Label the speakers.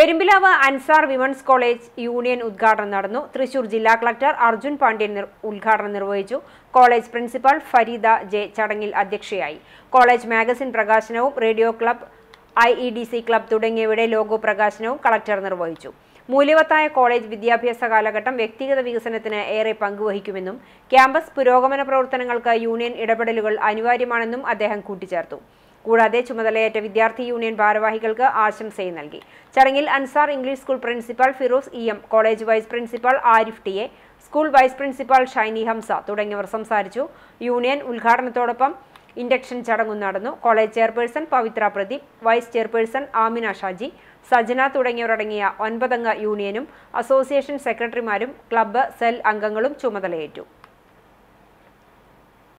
Speaker 1: Perumpilavu Ansar women's college union ഉദ്ഘാടനം നടന്നു തൃശൂർ ജില്ലാ കളക്ടർ അർജുൻ പാണ്ഡ്യൻ ഉദ്ഘാടനം നിർവഹിച്ചു കോളേജ് പ്രിൻസിപ്പൽ ഫരീദ ജെ ചടങ്ങിൽ അധ്യക്ഷയായി കോളേജ് മാഗസിൻ പ്രകാശനവും radio club I E D C club തുടങ്ങിയവയുടെ ലോഗോ പ്രകാശനവും കളക്ടർ നിർവഹിച്ചു മൂല്യവത്തായ കോളേജ് വിദ്യാഭ്യാസ കാലഘട്ടം വ്യക്തിഗത വികസനത്തിന് ഏറെ പങ്കുവഹിക്കുമെന്നും ക്യാമ്പസ് പുരോഗമന പ്രവർത്തനങ്ങൾക്ക് യൂണിയൻ ഇടപെടലുകൾ അനിവാര്യമാണെന്നും അദ്ദേഹം കൂട്ടിച്ചേർത്തു കൂടാതെ ചുമതലയേറ്റ വിദ്യാർത്ഥി യൂണിയൻ ഭാരവാഹികൾക്ക് ആശംസയും നൽകി ചടങ്ങിൽ Ansar English school principal Firoz E M college vice principal Arif T A school vice principal Shiny Hamza തുടങ്ങിയവർ സംസാരിച്ചു യൂണിയൻ ഉദ്ഘാടനത്തോടൊപ്പം ഇൻഡക്ഷൻ ചടങ്ങും നടന്നു college chairperson Pavithra Pradeep vice chairperson Amina Shaji Sajana തുടങ്ങിയവരടങ്ങിയ ഒൻപതംഗ യൂണിയനും അസോസിയേഷൻ സെക്രട്ടറിമാരും ക്ലബ്ബ് സെൽ അംഗങ്ങളും ചുമതലയേറ്റു